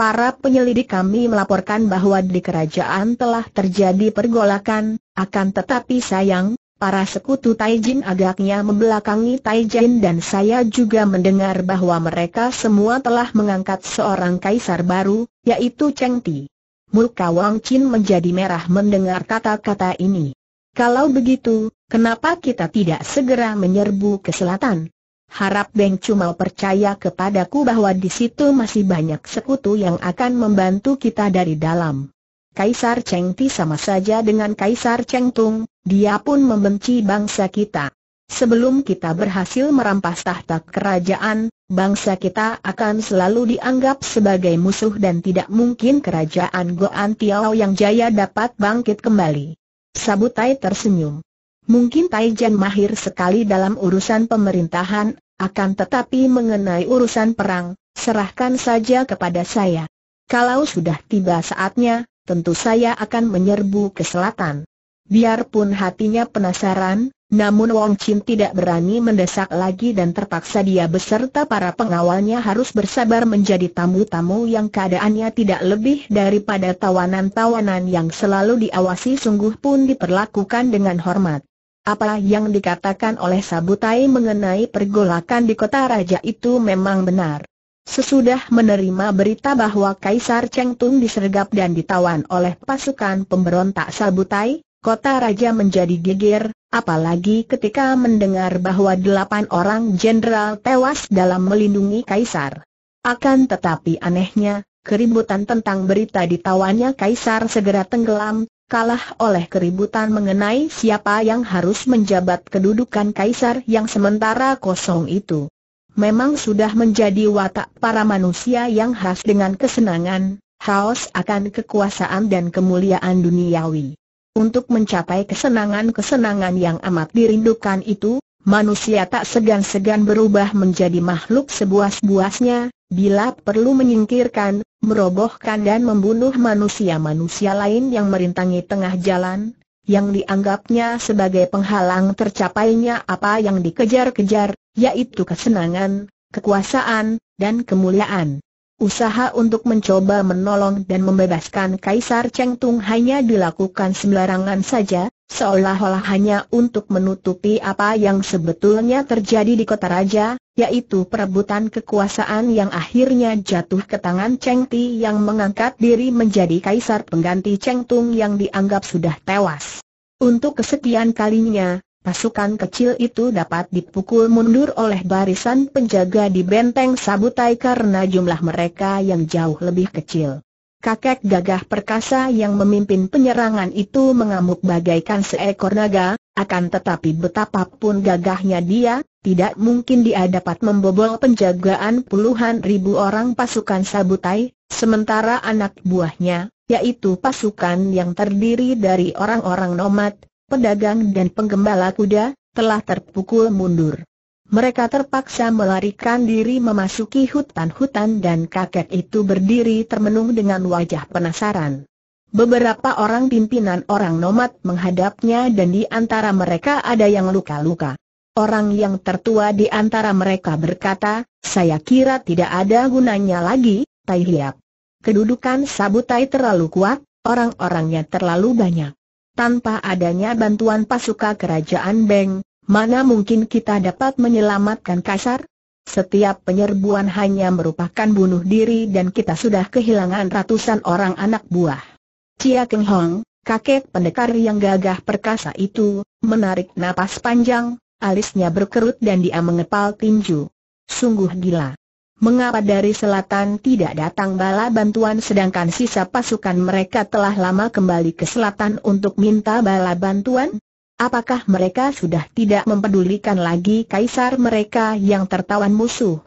Para penyelidik kami melaporkan bahwa di kerajaan telah terjadi pergolakan, akan tetapi sayang, para sekutu Taijin agaknya membelakangi Taijin dan saya juga mendengar bahwa mereka semua telah mengangkat seorang kaisar baru, yaitu Cheng Ti. Muka Wang Chin menjadi merah mendengar kata-kata ini. Kalau begitu, kenapa kita tidak segera menyerbu ke selatan? Harap Beng Cumau percaya kepadaku bahwa di situ masih banyak sekutu yang akan membantu kita dari dalam. Kaisar Cheng Ti sama saja dengan Kaisar Cheng Tung, dia pun membenci bangsa kita. Sebelum kita berhasil merampas tahta kerajaan, bangsa kita akan selalu dianggap sebagai musuh dan tidak mungkin kerajaan Goan Tiao yang jaya dapat bangkit kembali. Sabutai tersenyum. Mungkin Taijan mahir sekali dalam urusan pemerintahan, akan tetapi mengenai urusan perang, serahkan saja kepada saya. Kalau sudah tiba saatnya, tentu saya akan menyerbu ke selatan. Biarpun hatinya penasaran, namun Wong Chin tidak berani mendesak lagi dan terpaksa dia beserta para pengawalnya harus bersabar menjadi tamu-tamu yang keadaannya tidak lebih daripada tawanan-tawanan yang selalu diawasi sungguh pun diperlakukan dengan hormat. Apa yang dikatakan oleh Sabutai mengenai pergolakan di kota raja itu memang benar. Sesudah menerima berita bahwa Kaisar Cheng Tung disergap dan ditawan oleh pasukan pemberontak Sabutai, kota raja menjadi geger, apalagi ketika mendengar bahwa delapan orang jenderal tewas dalam melindungi Kaisar. Akan tetapi anehnya, keributan tentang berita ditawannya Kaisar segera tenggelam, kalah oleh keributan mengenai siapa yang harus menjabat kedudukan kaisar yang sementara kosong itu. Memang sudah menjadi watak para manusia yang khas dengan kesenangan, haus akan kekuasaan dan kemuliaan duniawi. Untuk mencapai kesenangan-kesenangan yang amat dirindukan itu, manusia tak segan-segan berubah menjadi makhluk sebuas-buasnya, bila perlu menyingkirkan, merobohkan dan membunuh manusia-manusia lain yang merintangi tengah jalan, yang dianggapnya sebagai penghalang tercapainya apa yang dikejar-kejar, yaitu kesenangan, kekuasaan, dan kemuliaan. Usaha untuk mencoba menolong dan membebaskan Kaisar Cheng Tung hanya dilakukan sembarangan saja, seolah-olah hanya untuk menutupi apa yang sebetulnya terjadi di kota raja, yaitu perebutan kekuasaan yang akhirnya jatuh ke tangan Cheng Ti yang mengangkat diri menjadi kaisar pengganti Cheng Tung yang dianggap sudah tewas. Untuk kesekian kalinya, pasukan kecil itu dapat dipukul mundur oleh barisan penjaga di benteng Sabutai karena jumlah mereka yang jauh lebih kecil kakek gagah perkasa yang memimpin penyerangan itu mengamuk bagaikan seekor naga, akan tetapi betapapun gagahnya dia, tidak mungkin dia dapat membobol penjagaan puluhan ribu orang pasukan Sabutai, sementara anak buahnya, yaitu pasukan yang terdiri dari orang-orang nomad, pedagang dan penggembala kuda, telah terpukul mundur mereka terpaksa melarikan diri memasuki hutan-hutan dan kakek itu berdiri termenung dengan wajah penasaran. Beberapa orang pimpinan orang nomad menghadapnya dan di antara mereka ada yang luka-luka. Orang yang tertua di antara mereka berkata, saya kira tidak ada gunanya lagi, Tai Hiap. Kedudukan Sabutai terlalu kuat, orang-orangnya terlalu banyak. Tanpa adanya bantuan pasukan kerajaan Beng, Mana mungkin kita dapat menyelamatkan kasar? Setiap penyerbuan hanya merupakan bunuh diri dan kita sudah kehilangan ratusan orang anak buah. Cia Keng Hong, kakek pendekar yang gagah perkasa itu, menarik napas panjang, alisnya berkerut dan dia mengepal tinju. Sungguh gila. Mengapa dari selatan tidak datang bala bantuan sedangkan sisa pasukan mereka telah lama kembali ke selatan untuk minta bala bantuan? Apakah mereka sudah tidak mempedulikan lagi kaisar mereka yang tertawan musuh?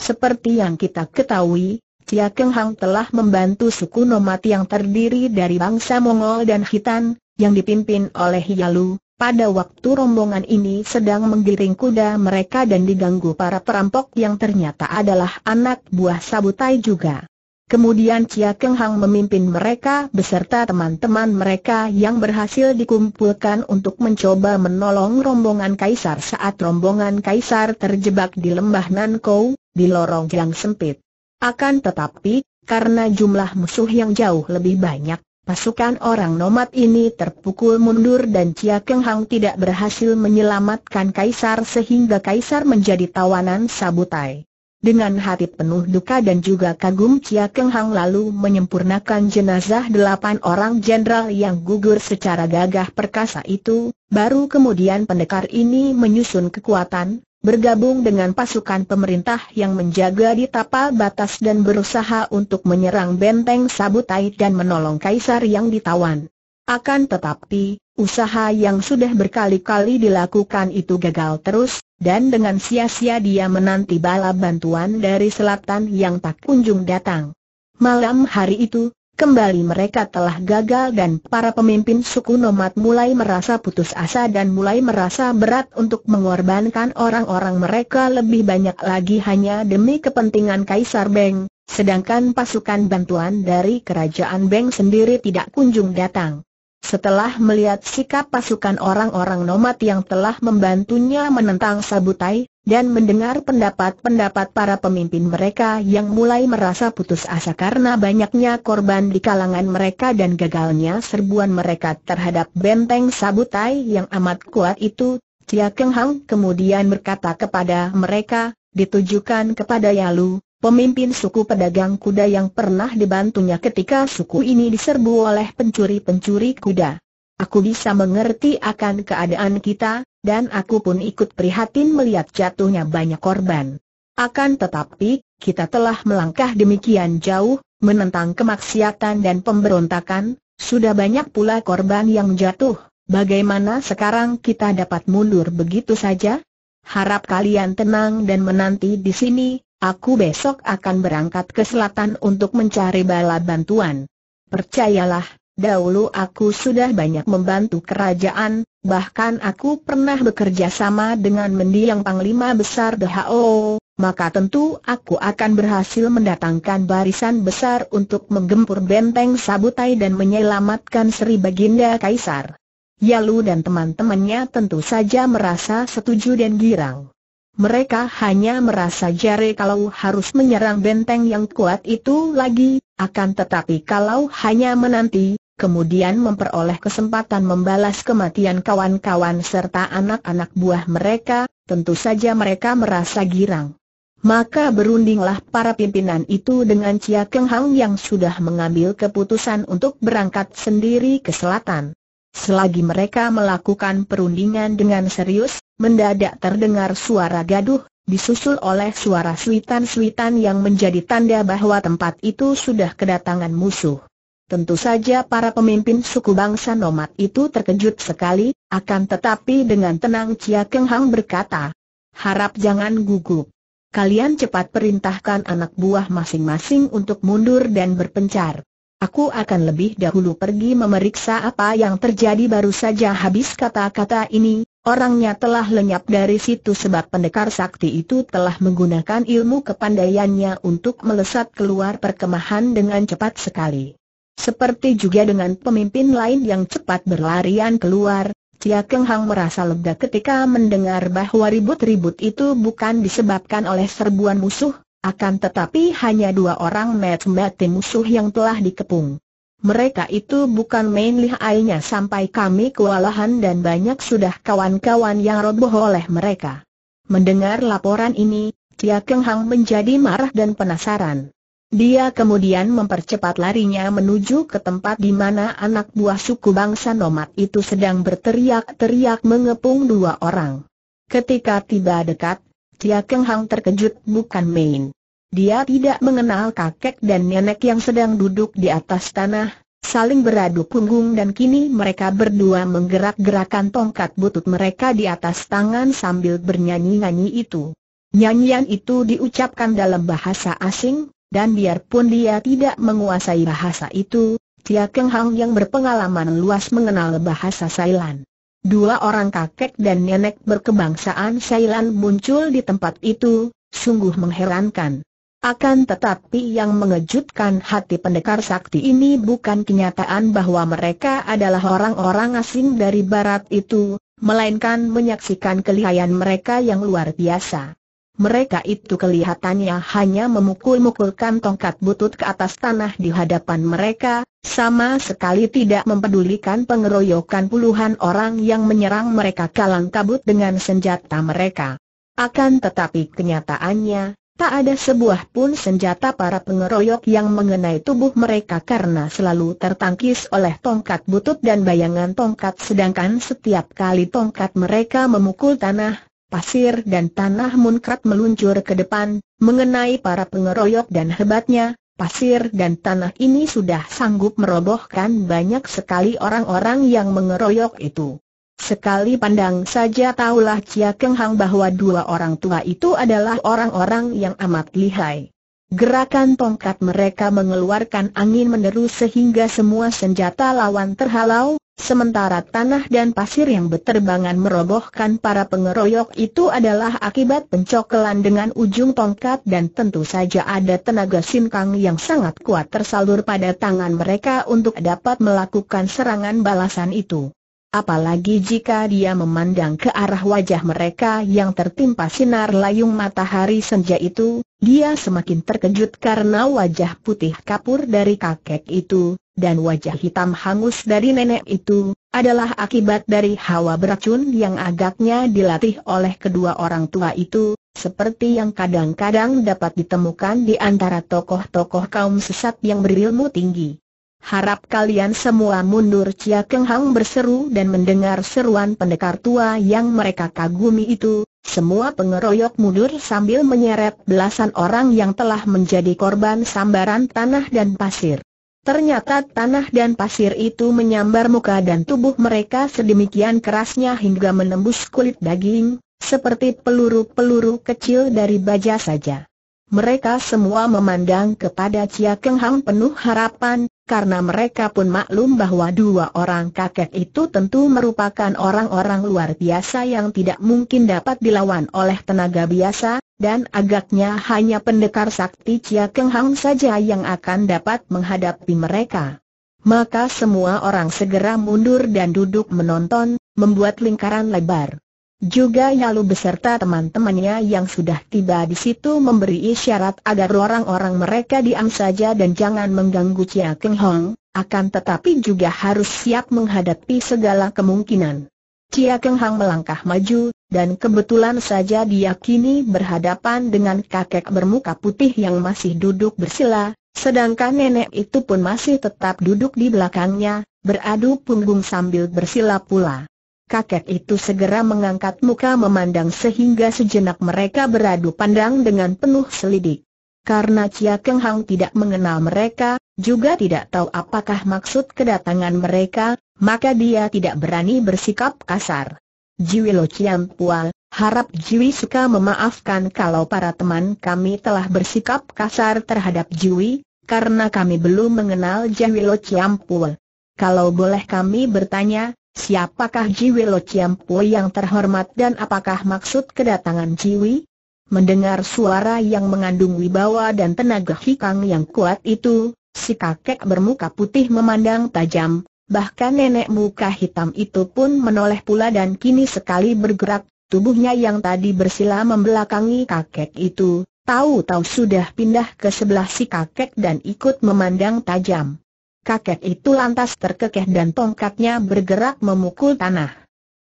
Seperti yang kita ketahui, Cia Keng Hang telah membantu suku Nomad yang terdiri dari bangsa Mongol dan Hitan, yang dipimpin oleh Hialu, pada waktu rombongan ini sedang menggiring kuda mereka dan diganggu para perampok yang ternyata adalah anak buah Sabutai juga. Kemudian Chia Keng Hang memimpin mereka beserta teman-teman mereka yang berhasil dikumpulkan untuk mencoba menolong rombongan kaisar saat rombongan kaisar terjebak di lembah Nankou, di lorong yang sempit. Akan tetapi, karena jumlah musuh yang jauh lebih banyak, pasukan orang nomad ini terpukul mundur dan Chia Keng Hang tidak berhasil menyelamatkan kaisar sehingga kaisar menjadi tawanan sabutai. Dengan hati penuh duka dan juga kagum Chia Keng Hang lalu menyempurnakan jenazah delapan orang jenderal yang gugur secara gagah perkasa itu, baru kemudian pendekar ini menyusun kekuatan, bergabung dengan pasukan pemerintah yang menjaga di tapal batas dan berusaha untuk menyerang benteng Sabutai dan menolong kaisar yang ditawan. Akan tetapi, usaha yang sudah berkali-kali dilakukan itu gagal terus, dan dengan sia-sia dia menanti bala bantuan dari selatan yang tak kunjung datang. Malam hari itu, kembali mereka telah gagal dan para pemimpin suku Nomad mulai merasa putus asa dan mulai merasa berat untuk mengorbankan orang-orang mereka lebih banyak lagi hanya demi kepentingan Kaisar Beng, sedangkan pasukan bantuan dari kerajaan Beng sendiri tidak kunjung datang. Setelah melihat sikap pasukan orang-orang nomad yang telah membantunya menentang Sabutai, dan mendengar pendapat-pendapat para pemimpin mereka yang mulai merasa putus asa karena banyaknya korban di kalangan mereka dan gagalnya serbuan mereka terhadap benteng Sabutai yang amat kuat itu, Tia Keng Hang kemudian berkata kepada mereka, ditujukan kepada Yalu, pemimpin suku pedagang kuda yang pernah dibantunya ketika suku ini diserbu oleh pencuri-pencuri kuda. Aku bisa mengerti akan keadaan kita, dan aku pun ikut prihatin melihat jatuhnya banyak korban. Akan tetapi, kita telah melangkah demikian jauh, menentang kemaksiatan dan pemberontakan, sudah banyak pula korban yang jatuh, bagaimana sekarang kita dapat mundur begitu saja? Harap kalian tenang dan menanti di sini, Aku besok akan berangkat ke selatan untuk mencari bala bantuan. Percayalah, dahulu aku sudah banyak membantu kerajaan, bahkan aku pernah bekerja sama dengan mendiang Panglima Besar DHO, maka tentu aku akan berhasil mendatangkan barisan besar untuk menggempur benteng Sabutai dan menyelamatkan Sri Baginda Kaisar. Yalu dan teman-temannya tentu saja merasa setuju dan girang mereka hanya merasa jari kalau harus menyerang benteng yang kuat itu lagi, akan tetapi kalau hanya menanti, kemudian memperoleh kesempatan membalas kematian kawan-kawan serta anak-anak buah mereka, tentu saja mereka merasa girang. Maka berundinglah para pimpinan itu dengan Chia Keng Hang yang sudah mengambil keputusan untuk berangkat sendiri ke selatan. Selagi mereka melakukan perundingan dengan serius, mendadak terdengar suara gaduh, disusul oleh suara suitan-suitan yang menjadi tanda bahwa tempat itu sudah kedatangan musuh. Tentu saja para pemimpin suku bangsa nomad itu terkejut sekali, akan tetapi dengan tenang Chia Keng Hang berkata, Harap jangan gugup. Kalian cepat perintahkan anak buah masing-masing untuk mundur dan berpencar. Aku akan lebih dahulu pergi memeriksa apa yang terjadi baru saja habis kata-kata ini, orangnya telah lenyap dari situ sebab pendekar sakti itu telah menggunakan ilmu kepandaiannya untuk melesat keluar perkemahan dengan cepat sekali. Seperti juga dengan pemimpin lain yang cepat berlarian keluar, Cia Keng Hang merasa lega ketika mendengar bahwa ribut-ribut itu bukan disebabkan oleh serbuan musuh, akan tetapi hanya dua orang mati-mati musuh yang telah dikepung. Mereka itu bukan main lihainya sampai kami kewalahan dan banyak sudah kawan-kawan yang roboh oleh mereka. Mendengar laporan ini, Tia Keng Hang menjadi marah dan penasaran. Dia kemudian mempercepat larinya menuju ke tempat di mana anak buah suku bangsa Nomad itu sedang berteriak-teriak mengepung dua orang. Ketika tiba dekat, Tia Keng Hang terkejut bukan main. Dia tidak mengenal kakek dan nenek yang sedang duduk di atas tanah, saling beradu punggung dan kini mereka berdua menggerak-gerakan tongkat butut mereka di atas tangan sambil bernyanyi-nyanyi itu. Nyanyian itu diucapkan dalam bahasa asing, dan biarpun dia tidak menguasai bahasa itu, Tia Keng Hang yang berpengalaman luas mengenal bahasa Sailan. Dua orang kakek dan nenek berkebangsaan Sailan muncul di tempat itu, sungguh mengherankan. Akan tetapi yang mengejutkan hati pendekar sakti ini bukan kenyataan bahwa mereka adalah orang-orang asing dari barat itu, melainkan menyaksikan kelihayan mereka yang luar biasa. Mereka itu kelihatannya hanya memukul-mukulkan tongkat butut ke atas tanah di hadapan mereka, sama sekali tidak mempedulikan pengeroyokan puluhan orang yang menyerang mereka kalang kabut dengan senjata mereka. Akan tetapi kenyataannya, Tak ada sebuah pun senjata para pengeroyok yang mengenai tubuh mereka karena selalu tertangkis oleh tongkat butut dan bayangan tongkat sedangkan setiap kali tongkat mereka memukul tanah, pasir dan tanah munkrat meluncur ke depan, mengenai para pengeroyok dan hebatnya, pasir dan tanah ini sudah sanggup merobohkan banyak sekali orang-orang yang mengeroyok itu. Sekali pandang saja tahulah Cia Keng Hang bahwa dua orang tua itu adalah orang-orang yang amat lihai. Gerakan tongkat mereka mengeluarkan angin menerus sehingga semua senjata lawan terhalau, sementara tanah dan pasir yang berterbangan merobohkan para pengeroyok itu adalah akibat pencokelan dengan ujung tongkat dan tentu saja ada tenaga sinkang yang sangat kuat tersalur pada tangan mereka untuk dapat melakukan serangan balasan itu. Apalagi jika dia memandang ke arah wajah mereka yang tertimpa sinar layung matahari senja itu, dia semakin terkejut karena wajah putih kapur dari kakek itu, dan wajah hitam hangus dari nenek itu, adalah akibat dari hawa beracun yang agaknya dilatih oleh kedua orang tua itu, seperti yang kadang-kadang dapat ditemukan di antara tokoh-tokoh kaum sesat yang berilmu tinggi. Harap kalian semua mundur Cia Keng Hang berseru dan mendengar seruan pendekar tua yang mereka kagumi itu, semua pengeroyok mundur sambil menyeret belasan orang yang telah menjadi korban sambaran tanah dan pasir. Ternyata tanah dan pasir itu menyambar muka dan tubuh mereka sedemikian kerasnya hingga menembus kulit daging, seperti peluru-peluru kecil dari baja saja. Mereka semua memandang kepada Chia Keng Hang penuh harapan, karena mereka pun maklum bahwa dua orang kakek itu tentu merupakan orang-orang luar biasa yang tidak mungkin dapat dilawan oleh tenaga biasa, dan agaknya hanya pendekar sakti Chia Keng Hang saja yang akan dapat menghadapi mereka. Maka semua orang segera mundur dan duduk menonton, membuat lingkaran lebar. Juga Nyalu beserta teman-temannya yang sudah tiba di situ memberi isyarat agar orang-orang mereka diam saja dan jangan mengganggu Chia Keng Hong, akan tetapi juga harus siap menghadapi segala kemungkinan. Chia Keng Hong melangkah maju, dan kebetulan saja dia kini berhadapan dengan kakek bermuka putih yang masih duduk bersila, sedangkan nenek itu pun masih tetap duduk di belakangnya, beradu punggung sambil bersila pula kakek itu segera mengangkat muka memandang sehingga sejenak mereka beradu pandang dengan penuh selidik. Karena Chia Keng Hang tidak mengenal mereka, juga tidak tahu apakah maksud kedatangan mereka, maka dia tidak berani bersikap kasar. Jiwi Lo Chiam Pual, harap Jiwi suka memaafkan kalau para teman kami telah bersikap kasar terhadap Jiwi, karena kami belum mengenal Jiwi Lo Chiam Pual. Kalau boleh kami bertanya, Siapakah Jiwi Lo Chiampo yang terhormat dan apakah maksud kedatangan Jiwi? Mendengar suara yang mengandung wibawa dan tenaga hikang yang kuat itu, si kakek bermuka putih memandang tajam, bahkan nenek muka hitam itu pun menoleh pula dan kini sekali bergerak, tubuhnya yang tadi bersila membelakangi kakek itu, tahu-tahu sudah pindah ke sebelah si kakek dan ikut memandang tajam kakek itu lantas terkekeh dan tongkatnya bergerak memukul tanah.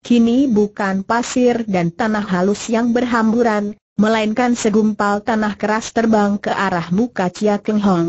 Kini bukan pasir dan tanah halus yang berhamburan, melainkan segumpal tanah keras terbang ke arah muka Chia Keng Hong.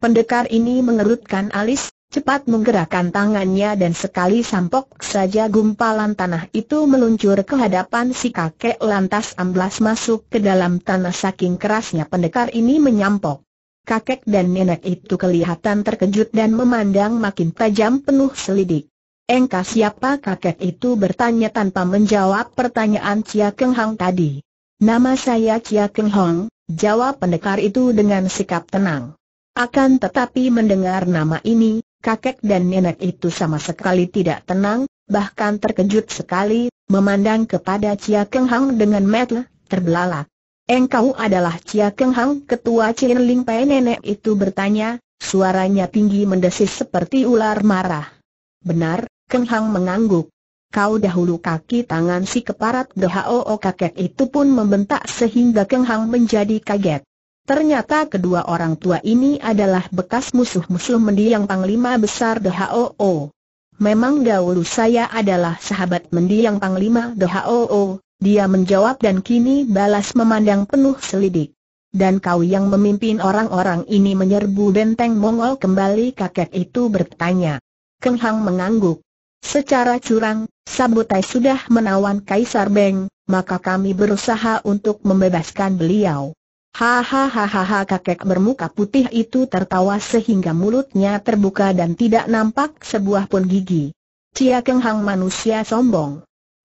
Pendekar ini mengerutkan alis, cepat menggerakkan tangannya dan sekali sampok saja gumpalan tanah itu meluncur ke hadapan si kakek lantas amblas masuk ke dalam tanah saking kerasnya pendekar ini menyampok kakek dan nenek itu kelihatan terkejut dan memandang makin tajam penuh selidik. Engkau siapa kakek itu bertanya tanpa menjawab pertanyaan Chia Keng Hong tadi. Nama saya Chia Keng Hong, jawab pendekar itu dengan sikap tenang. Akan tetapi mendengar nama ini, kakek dan nenek itu sama sekali tidak tenang, bahkan terkejut sekali, memandang kepada Chia Keng Hong dengan mata terbelalak. Engkau adalah Cia Keng Hang, ketua Ling Pai nenek itu bertanya, suaranya tinggi mendesis seperti ular marah. Benar, Keng Hang mengangguk. Kau dahulu kaki tangan si keparat DHOO kakek itu pun membentak sehingga Keng Hang menjadi kaget. Ternyata kedua orang tua ini adalah bekas musuh-musuh mendiang panglima besar DHOO. Memang dahulu saya adalah sahabat mendiang panglima DHOO, dia menjawab dan kini balas memandang penuh selidik. Dan kau yang memimpin orang-orang ini menyerbu benteng Mongol kembali kakek itu bertanya. Keng Hang mengangguk. Secara curang, Sabutai sudah menawan Kaisar Beng, maka kami berusaha untuk membebaskan beliau. Hahaha kakek bermuka putih itu tertawa sehingga mulutnya terbuka dan tidak nampak sebuah pun gigi. Cia Keng Hang manusia sombong.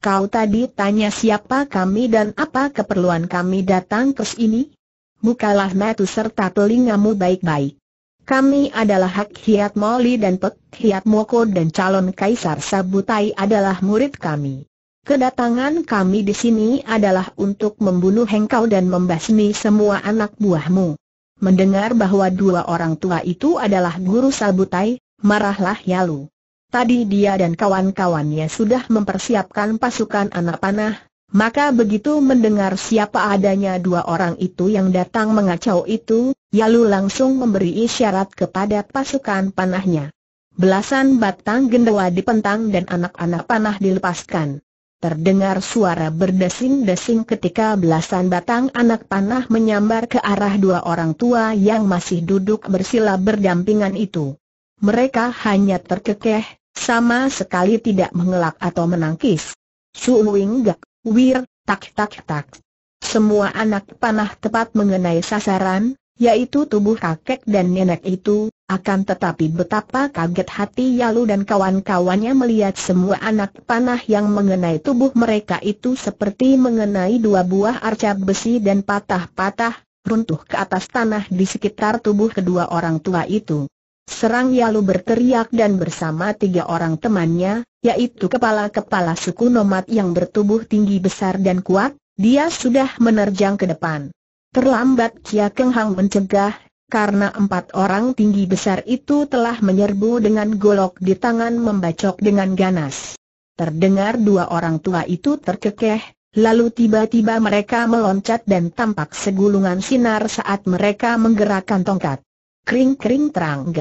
Kau tadi tanya siapa kami dan apa keperluan kami datang ke sini? Bukalah mata serta telingamu baik-baik. Kami adalah Hak Hiat Moli dan Pek Hiat Moko dan calon Kaisar Sabutai adalah murid kami. Kedatangan kami di sini adalah untuk membunuh hengkau dan membasmi semua anak buahmu. Mendengar bahwa dua orang tua itu adalah guru Sabutai, marahlah Yalu tadi dia dan kawan-kawannya sudah mempersiapkan pasukan anak panah, maka begitu mendengar siapa adanya dua orang itu yang datang mengacau itu, Yalu langsung memberi isyarat kepada pasukan panahnya. Belasan batang gendawa dipentang dan anak-anak panah dilepaskan. Terdengar suara berdesing-desing ketika belasan batang anak panah menyambar ke arah dua orang tua yang masih duduk bersila berdampingan itu mereka hanya terkekeh, sama sekali tidak mengelak atau menangkis. Su Gak, Wir, tak tak tak. Semua anak panah tepat mengenai sasaran, yaitu tubuh kakek dan nenek itu, akan tetapi betapa kaget hati Yalu dan kawan-kawannya melihat semua anak panah yang mengenai tubuh mereka itu seperti mengenai dua buah arca besi dan patah-patah, runtuh ke atas tanah di sekitar tubuh kedua orang tua itu. Serang Yalu berteriak dan bersama tiga orang temannya, yaitu kepala-kepala suku nomad yang bertubuh tinggi besar dan kuat, dia sudah menerjang ke depan. Terlambat Kia Keng Hang mencegah, karena empat orang tinggi besar itu telah menyerbu dengan golok di tangan membacok dengan ganas. Terdengar dua orang tua itu terkekeh, lalu tiba-tiba mereka meloncat dan tampak segulungan sinar saat mereka menggerakkan tongkat Kring kring terang.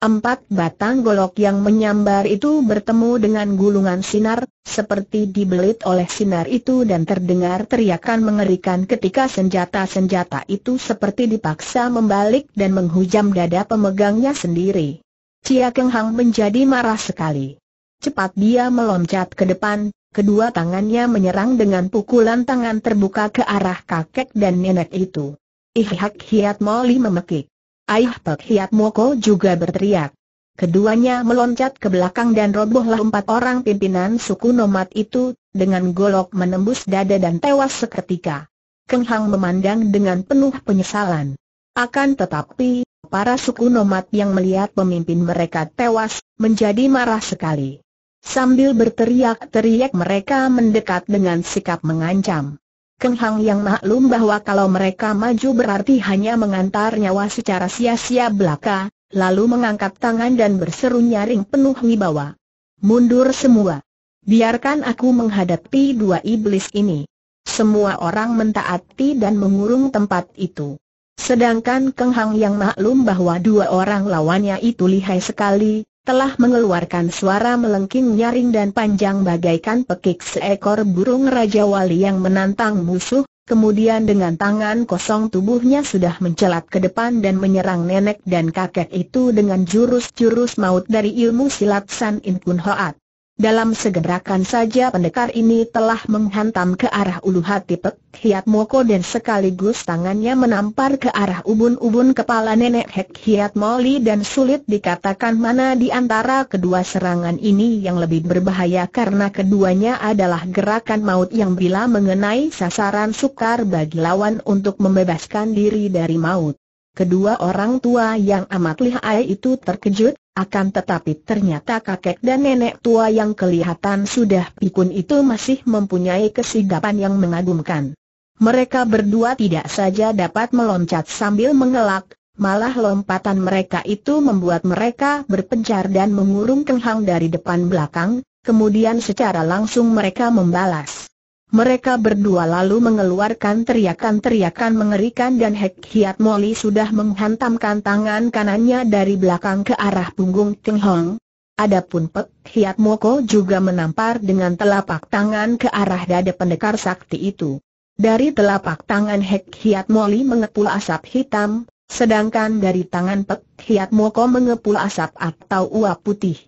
Empat batang golok yang menyambar itu bertemu dengan gulungan sinar, seperti dibelit oleh sinar itu dan terdengar teriakan mengerikan ketika senjata-senjata itu seperti dipaksa membalik dan menghujam dada pemegangnya sendiri. Cia Keng Hang menjadi marah sekali. Cepat dia meloncat ke depan, kedua tangannya menyerang dengan pukulan tangan terbuka ke arah kakek dan nenek itu. Ihak Hiat Moli memekik. Aih Pek Hiat Moko juga berteriak. Keduanya meloncat ke belakang dan robohlah empat orang pimpinan suku nomad itu, dengan golok menembus dada dan tewas seketika. Keng Hang memandang dengan penuh penyesalan. Akan tetapi, para suku nomad yang melihat pemimpin mereka tewas, menjadi marah sekali. Sambil berteriak-teriak mereka mendekat dengan sikap mengancam. Keng Hang yang maklum bahwa kalau mereka maju berarti hanya mengantar nyawa secara sia-sia belaka, lalu mengangkat tangan dan berseru nyaring penuh wibawa. Mundur semua. Biarkan aku menghadapi dua iblis ini. Semua orang mentaati dan mengurung tempat itu. Sedangkan Keng Hang yang maklum bahwa dua orang lawannya itu lihai sekali, telah mengeluarkan suara melengking nyaring dan panjang bagaikan pekik seekor burung Raja Wali yang menantang musuh, kemudian dengan tangan kosong tubuhnya sudah mencelat ke depan dan menyerang nenek dan kakek itu dengan jurus-jurus maut dari ilmu silat San In Kun Hoat. Dalam segerakan saja pendekar ini telah menghantam ke arah ulu hati Pek Hiat Moko dan sekaligus tangannya menampar ke arah ubun-ubun kepala nenek Hek Hiat Moli dan sulit dikatakan mana di antara kedua serangan ini yang lebih berbahaya karena keduanya adalah gerakan maut yang bila mengenai sasaran sukar bagi lawan untuk membebaskan diri dari maut. Kedua orang tua yang amat lihai itu terkejut, akan tetapi ternyata kakek dan nenek tua yang kelihatan sudah pikun itu masih mempunyai kesigapan yang mengagumkan. Mereka berdua tidak saja dapat meloncat sambil mengelak, malah lompatan mereka itu membuat mereka berpencar dan mengurung kenghang dari depan belakang, kemudian secara langsung mereka membalas. Mereka berdua lalu mengeluarkan teriakan-teriakan mengerikan dan Hek Hiat Moli sudah menghantamkan tangan kanannya dari belakang ke arah punggung Ting Hong. Adapun Pek Hiat Moko juga menampar dengan telapak tangan ke arah dada pendekar sakti itu. Dari telapak tangan Hek Hiat Moli mengepul asap hitam, sedangkan dari tangan Pek Hiat Moko mengepul asap atau uap putih.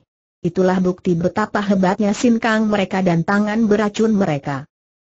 Itulah bukti betapa hebatnya sinkang mereka dan tangan beracun mereka.